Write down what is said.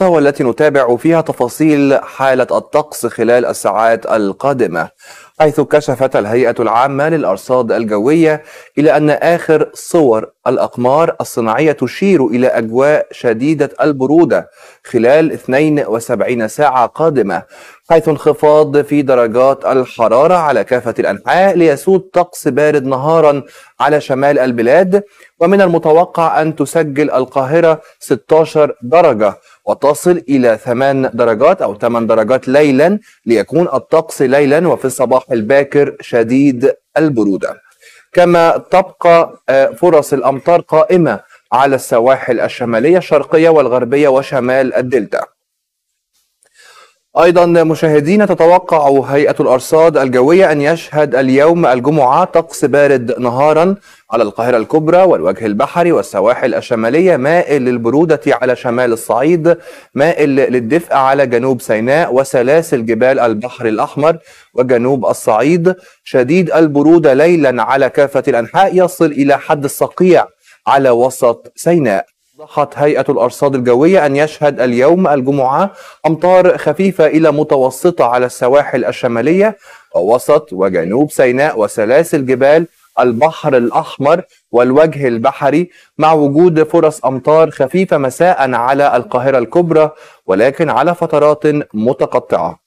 والتي نتابع فيها تفاصيل حالة الطقس خلال الساعات القادمة حيث كشفت الهيئة العامة للأرصاد الجوية إلى أن آخر صور الأقمار الصناعية تشير إلى أجواء شديدة البرودة خلال 72 ساعة قادمة حيث انخفاض في درجات الحرارة على كافة الأنحاء ليسود طقس بارد نهارا على شمال البلاد ومن المتوقع أن تسجل القاهرة 16 درجة وتصل إلى 8 درجات أو 8 درجات ليلا ليكون الطقس ليلا وفي الصباح الباكر شديد البرودة كما تبقى آه، فرص الامطار قائمه على السواحل الشماليه الشرقيه والغربيه وشمال الدلتا أيضا مشاهدين تتوقع هيئة الأرصاد الجوية أن يشهد اليوم الجمعة طقس بارد نهارا على القاهرة الكبرى والوجه البحري والسواحل الشمالية مائل للبرودة على شمال الصعيد مائل للدفء على جنوب سيناء وسلاسل جبال البحر الأحمر وجنوب الصعيد شديد البرودة ليلا على كافة الأنحاء يصل إلى حد الصقيع على وسط سيناء ضحت هيئة الأرصاد الجوية أن يشهد اليوم الجمعة أمطار خفيفة إلى متوسطة على السواحل الشمالية ووسط وجنوب سيناء وسلاسل جبال البحر الأحمر والوجه البحري مع وجود فرص أمطار خفيفة مساء على القاهرة الكبرى ولكن على فترات متقطعة